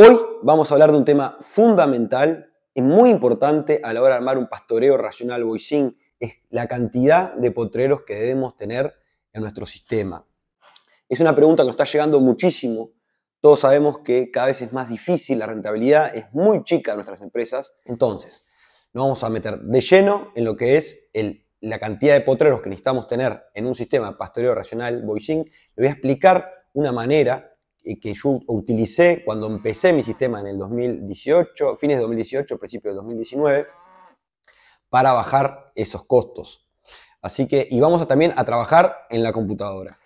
Hoy vamos a hablar de un tema fundamental y muy importante a la hora de armar un pastoreo racional voicing, es la cantidad de potreros que debemos tener en nuestro sistema. Es una pregunta que nos está llegando muchísimo. Todos sabemos que cada vez es más difícil, la rentabilidad es muy chica en nuestras empresas. Entonces, nos vamos a meter de lleno en lo que es la cantidad de potreros que necesitamos tener en un sistema pastoreo racional voicing. Le voy a explicar una manera que yo utilicé cuando empecé mi sistema en el 2018, fines de 2018, principios de 2019, para bajar esos costos. Así que, y vamos también a trabajar en la computadora.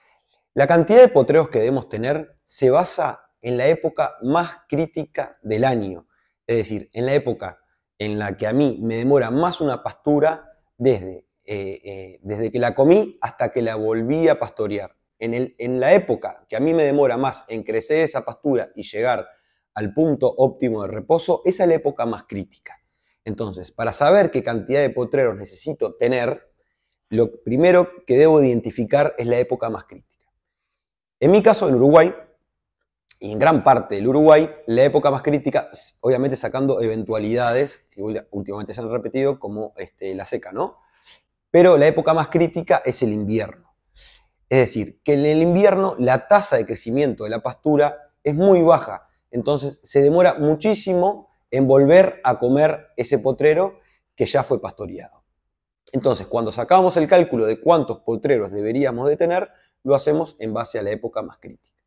La cantidad de potreos que debemos tener se basa en la época más crítica del año. Es decir, en la época en la que a mí me demora más una pastura desde, eh, eh, desde que la comí hasta que la volví a pastorear en, el, en la época que a mí me demora más en crecer esa pastura y llegar al punto óptimo de reposo, esa es la época más crítica. Entonces, para saber qué cantidad de potreros necesito tener, lo primero que debo identificar es la época más crítica. En mi caso, en Uruguay, y en gran parte del Uruguay, la época más crítica, obviamente sacando eventualidades que últimamente se han repetido, como este, la seca, ¿no? Pero la época más crítica es el invierno. Es decir, que en el invierno la tasa de crecimiento de la pastura es muy baja, entonces se demora muchísimo en volver a comer ese potrero que ya fue pastoreado. Entonces, cuando sacamos el cálculo de cuántos potreros deberíamos de tener, lo hacemos en base a la época más crítica.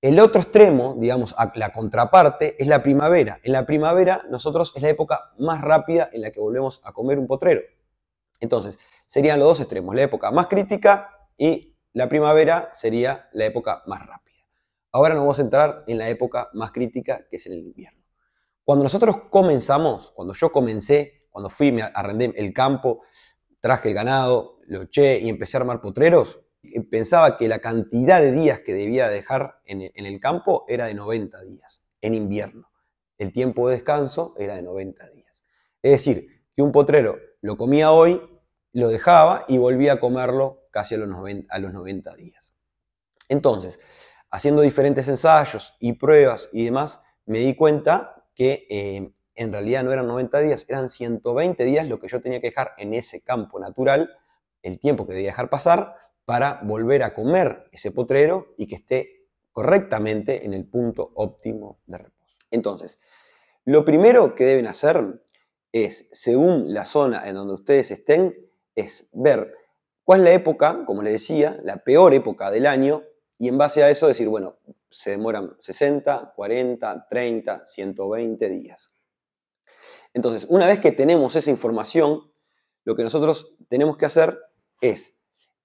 El otro extremo, digamos, la contraparte, es la primavera. En la primavera, nosotros es la época más rápida en la que volvemos a comer un potrero. Entonces, serían los dos extremos, la época más crítica y la primavera sería la época más rápida. Ahora nos vamos a entrar en la época más crítica, que es el invierno. Cuando nosotros comenzamos, cuando yo comencé, cuando fui, a arrendé el campo, traje el ganado, lo eché y empecé a armar potreros, eh, pensaba que la cantidad de días que debía dejar en el campo era de 90 días, en invierno. El tiempo de descanso era de 90 días. Es decir, que un potrero lo comía hoy, lo dejaba y volvía a comerlo casi a los 90, días. Entonces, haciendo diferentes ensayos y pruebas y demás, me di cuenta que eh, en realidad no eran 90 días, eran 120 días lo que yo tenía que dejar en ese campo natural, el tiempo que debía dejar pasar para volver a comer ese potrero y que esté correctamente en el punto óptimo de reposo. Entonces, lo primero que deben hacer es, según la zona en donde ustedes estén, es ver cuál es la época, como les decía, la peor época del año, y en base a eso decir, bueno, se demoran 60, 40, 30, 120 días. Entonces, una vez que tenemos esa información, lo que nosotros tenemos que hacer es,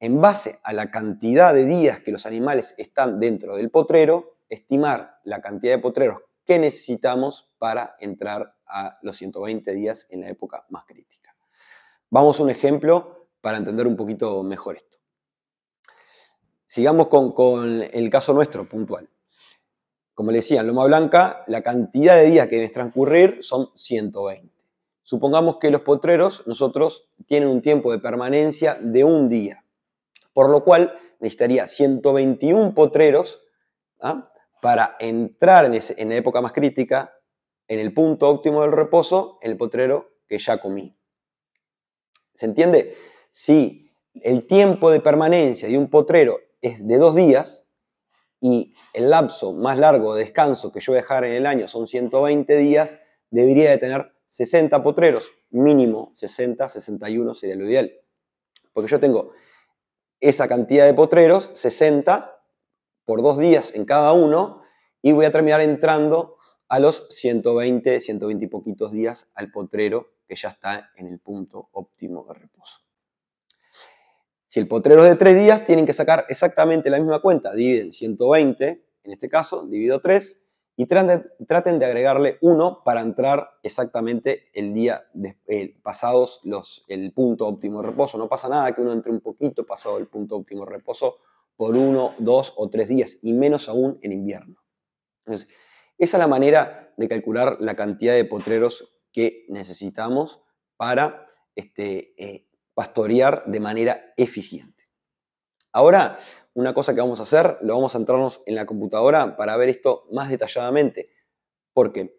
en base a la cantidad de días que los animales están dentro del potrero, estimar la cantidad de potreros que necesitamos para entrar a los 120 días en la época más crítica. Vamos a un ejemplo para entender un poquito mejor esto. Sigamos con, el caso nuestro, puntual. Como le decía, en Loma Blanca, la cantidad de días que debes transcurrir son 120. Supongamos que los potreros, nosotros, tienen un tiempo de permanencia de un día, por lo cual necesitaría 121 potreros ¿ah? para entrar en, en, la época más crítica, en el punto óptimo del reposo, el potrero que ya comí. ¿Se entiende? si el tiempo de permanencia de un potrero es de dos días y el lapso más largo de descanso que yo voy a dejar en el año son 120 días, debería de tener 60 potreros, mínimo 60, 61 sería lo ideal. Porque yo tengo esa cantidad de potreros, 60 por dos días en cada uno, y voy a terminar entrando a los 120, 120 y poquitos días al potrero que ya está en el punto óptimo de reposo. Si el potrero es de tres días, tienen que sacar exactamente la misma cuenta. Dividen 120, en este caso, divido 3, y traten de agregarle 1 para entrar exactamente el día de, pasados los, el punto óptimo de reposo. No pasa nada que uno entre un poquito pasado el punto óptimo de reposo por uno, dos o tres días, y menos aún en invierno. Entonces, esa es la manera de calcular la cantidad de potreros que necesitamos para este, eh, pastorear de manera eficiente. Ahora, una cosa que vamos a hacer, lo vamos a entrarnos en la computadora para ver esto más detalladamente, porque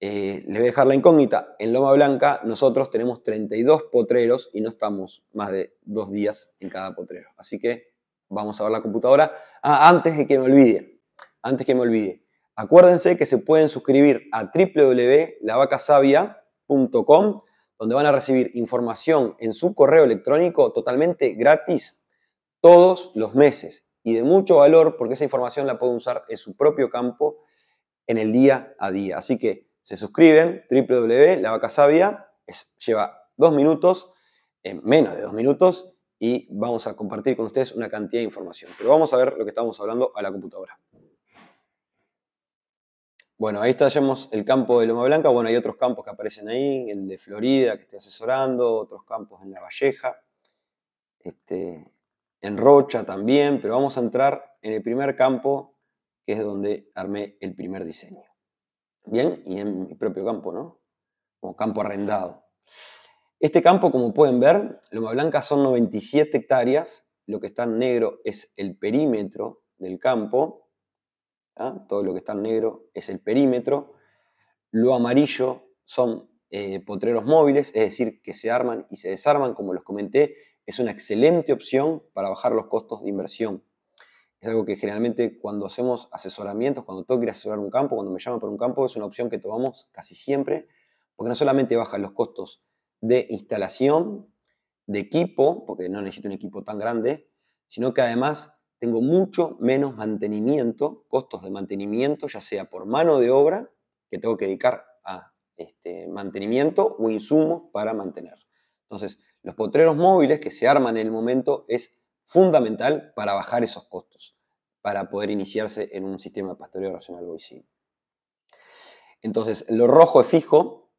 eh, les voy a dejar la incógnita, en Loma Blanca nosotros tenemos 32 potreros y no estamos más de dos días en cada potrero. Así que vamos a ver la computadora. Ah, antes de que me olvide, antes que me olvide, acuérdense que se pueden suscribir a www.lavacasavia.com donde van a recibir información en su correo electrónico totalmente gratis todos los meses y de mucho valor porque esa información la pueden usar en su propio campo en el día a día. Así que se suscriben, Sabia, lleva dos minutos, en eh, menos de dos minutos, y vamos a compartir con ustedes una cantidad de información. Pero vamos a ver lo que estamos hablando a la computadora. Bueno, ahí está el campo de Loma Blanca. Bueno, hay otros campos que aparecen ahí, el de Florida que estoy asesorando, otros campos en La Valleja, este, en Rocha también, pero vamos a entrar en el primer campo que es donde armé el primer diseño. Bien, y en mi propio campo, ¿no? Como campo arrendado. Este campo, como pueden ver, Loma Blanca son 97 hectáreas, lo que está en negro es el perímetro del campo, ¿ah? todo lo que está en negro es el perímetro, lo amarillo son eh, potreros móviles, es decir, que se arman y se desarman, como los comenté, es una excelente opción para bajar los costos de inversión. Es algo que generalmente cuando hacemos asesoramientos, cuando tengo que asesorar un campo, cuando me llaman por un campo, es una opción que tomamos casi siempre, porque no solamente bajan los costos de instalación, de equipo, porque no necesito un equipo tan grande, sino que además tengo mucho menos mantenimiento, costos de mantenimiento, ya sea por mano de obra, que tengo que dedicar a este, mantenimiento o insumos para mantener. Entonces, los potreros móviles que se arman en el momento es fundamental para bajar esos costos, para poder iniciarse en un sistema de pastoreo racional bovino. Entonces, lo rojo es fijo,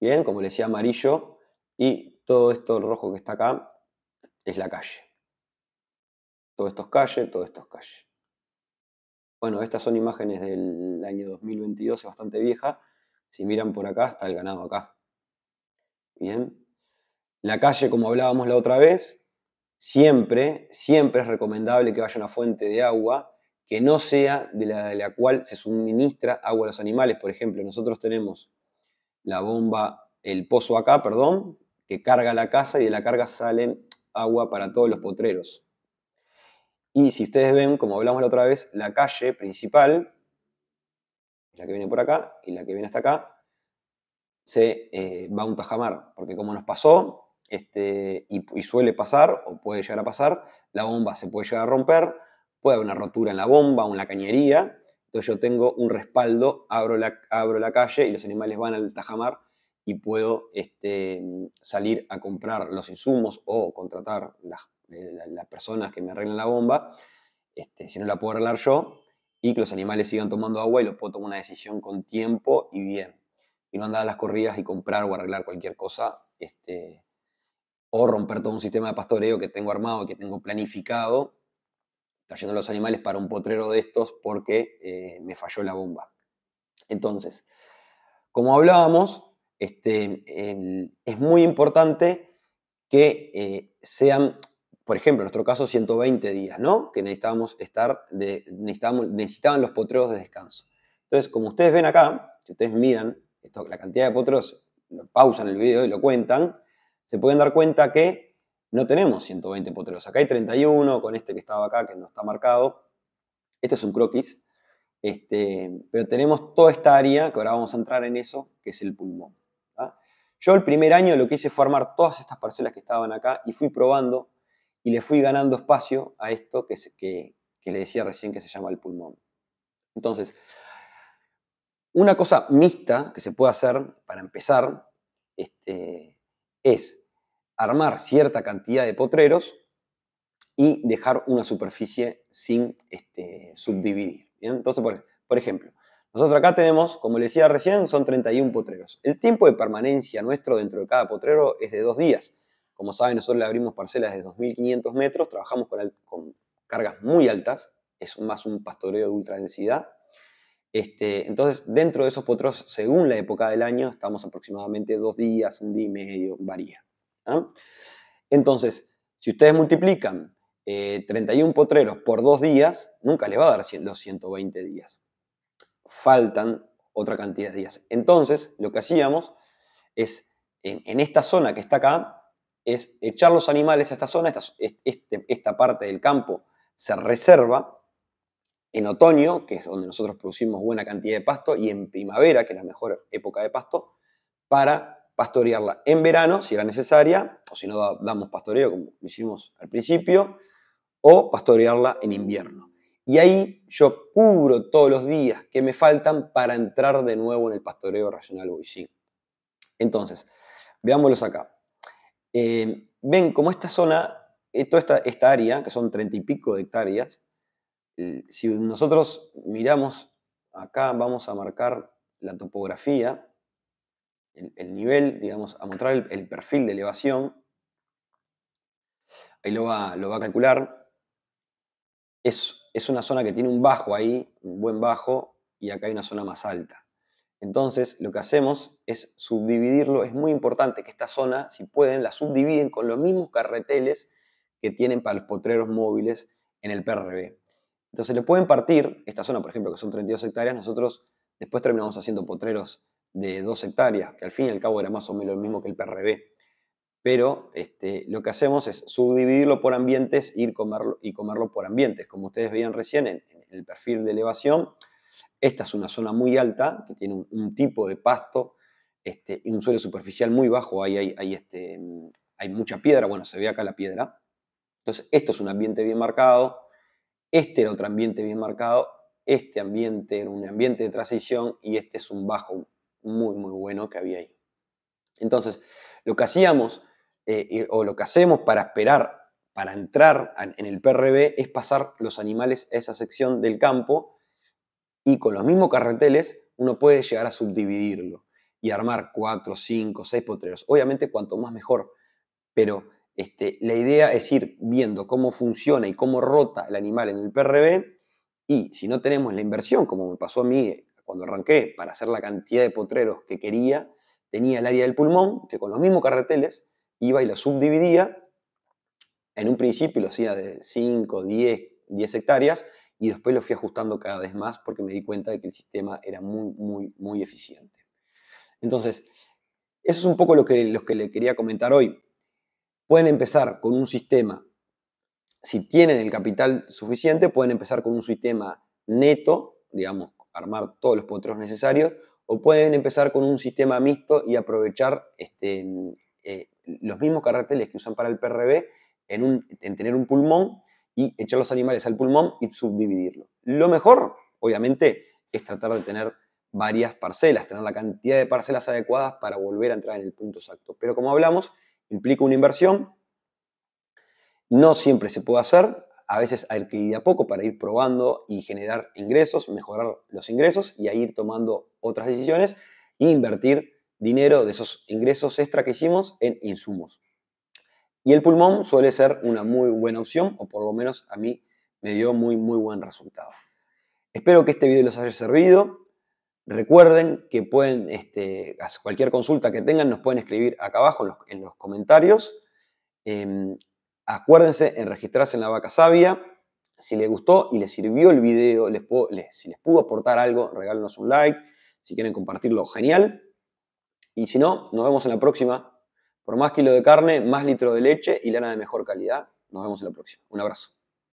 bien, como le decía amarillo, y todo esto, rojo que está acá, es la calle. Todo esto es calle, todo esto calle. Bueno, estas son imágenes del año 2022, es bastante vieja. Si miran por acá, está el ganado acá. Bien. La calle, como hablábamos la otra vez, siempre, siempre es recomendable que vaya una fuente de agua que no sea de la, de la cual se suministra agua a los animales. Por ejemplo, nosotros tenemos la bomba, el pozo acá, perdón, que carga la casa y de la carga salen agua para todos los potreros. Y si ustedes ven, como hablamos la otra vez, la calle principal, la que viene por acá y la que viene hasta acá, se eh, va a un tajamar, porque como nos pasó, este, y, suele pasar, o puede llegar a pasar, la bomba se puede llegar a romper, puede haber una rotura en la bomba o en la cañería, entonces yo tengo un respaldo, abro la, abro la calle y los animales van al tajamar y puedo este, salir a comprar los insumos o contratar las eh, las personas que me arreglan la bomba, este, si no la puedo arreglar yo, y que los animales sigan tomando agua y lo puedo tomar una decisión con tiempo y bien. Y no andar a las corridas y comprar o arreglar cualquier cosa, este, o romper todo un sistema de pastoreo que tengo armado, que tengo planificado, trayendo los animales para un potrero de estos porque eh, me falló la bomba. Entonces, como hablábamos, este, es muy importante que eh, sean por ejemplo, en nuestro caso 120 días, ¿no? Que necesitábamos estar, necesitaban los potreos de descanso. Entonces, como ustedes ven acá, si ustedes miran la cantidad de potreos, pausan el video y lo cuentan, se pueden dar cuenta que no tenemos 120 potreos. Acá hay 31 con este que estaba acá, que no está marcado. Este es un croquis. Este, pero tenemos toda esta área, que ahora vamos a entrar en eso, que es el pulmón. ¿ah? Yo el primer año lo que hice fue armar todas estas parcelas que estaban acá y fui probando y le fui ganando espacio a esto que, que, le decía recién que se llama el pulmón. Entonces, una cosa mixta que se puede hacer para empezar este, es armar cierta cantidad de potreros y dejar una superficie sin este, subdividir. Entonces, por, ejemplo, nosotros acá tenemos, como le decía recién, son 31 potreros. El tiempo de permanencia nuestro dentro de cada potrero es de dos días. Como saben, nosotros le abrimos parcelas de 2.500 metros, trabajamos con, cargas muy altas, es más un pastoreo de ultra densidad. Este, entonces, dentro de esos potros, según la época del año, estamos aproximadamente dos días, un día y medio, varía. ¿ah? Entonces, si ustedes multiplican 31 eh, potreros por dos días, nunca les va a dar los 120 días. Faltan otra cantidad de días. Entonces, lo que hacíamos es, en esta zona que está acá, es echar los animales a esta zona, este, esta, parte del campo se reserva en otoño, que es donde nosotros producimos buena cantidad de pasto, y en primavera, que es la mejor época de pasto, para pastorearla en verano, si era necesaria, o si no damos pastoreo, como lo hicimos al principio, o pastorearla en invierno. Y ahí yo cubro todos los días que me faltan para entrar de nuevo en el pastoreo racional sí Entonces, veámoslos acá. Eh, ven como esta zona, eh, toda esta, área, que son treinta y pico de hectáreas, eh, si nosotros miramos acá, vamos a marcar la topografía, el, nivel, digamos, a mostrar el, perfil de elevación. Ahí lo va, lo va a calcular. es una zona que tiene un bajo ahí, un buen bajo, y acá hay una zona más alta. Entonces, lo que hacemos es subdividirlo. Es muy importante que esta zona, si pueden, la subdividen con los mismos carreteles que tienen para los potreros móviles en el PRB. Entonces, le pueden partir, esta zona, por ejemplo, que son 32 hectáreas, nosotros después terminamos haciendo potreros de 2 hectáreas, que al fin y al cabo era más o menos lo mismo que el PRB. Pero este, lo que hacemos es subdividirlo por ambientes y comerlo, y comerlo por ambientes. Como ustedes veían recién en el perfil de elevación, esta es una zona muy alta, que tiene un, tipo de pasto este, y un suelo superficial muy bajo, ahí este, hay, mucha piedra, bueno, se ve acá la piedra. Entonces, esto es un ambiente bien marcado, este era otro ambiente bien marcado, este ambiente era un ambiente de transición y este es un bajo muy, muy bueno que había ahí. Entonces, lo que hacíamos eh, o lo que hacemos para esperar, para entrar en el PRB, es pasar los animales a esa sección del campo y con los mismos carreteles uno puede llegar a subdividirlo y armar 4, 5, 6 potreros. Obviamente cuanto más mejor, pero este, la idea es ir viendo cómo funciona y cómo rota el animal en el PRB y si no tenemos la inversión, como me pasó a mí eh, cuando arranqué, para hacer la cantidad de potreros que quería, tenía el área del pulmón, que con los mismos carreteles iba y la subdividía. En un principio lo hacía de 5, 10, 10 hectáreas y después lo fui ajustando cada vez más porque me di cuenta de que el sistema era muy, muy, muy eficiente. Entonces, eso es un poco lo que, los que le quería comentar hoy. Pueden empezar con un sistema, si tienen el capital suficiente, pueden empezar con un sistema neto, digamos, armar todos los potreros necesarios, o pueden empezar con un sistema mixto y aprovechar este, eh, los mismos carreteles que usan para el PRB en tener un pulmón y echar los animales al pulmón y subdividirlo. Lo mejor, obviamente, es tratar de tener varias parcelas, tener la cantidad de parcelas adecuadas para volver a entrar en el punto exacto. Pero como hablamos, implica una inversión, no siempre se puede hacer, a veces hay que ir de a poco para ir probando y generar ingresos, mejorar los ingresos y ahí ir tomando otras decisiones e invertir dinero de esos ingresos extra que hicimos en insumos. Y el pulmón suele ser una muy buena opción, o por lo menos a mí me dio muy, muy buen resultado. Espero que este video les haya servido. Recuerden que pueden, este, cualquier consulta que tengan, nos pueden escribir acá abajo en los, comentarios. Em, acuérdense en registrarse en la vaca sabia. Si les gustó y les sirvió el video, les si les pudo aportar algo, regálenos un like. Si quieren compartirlo, genial. Y si no, nos vemos en la próxima. Por más kilo de carne, más litro de leche y lana de mejor calidad. Nos vemos en la próxima. Un abrazo.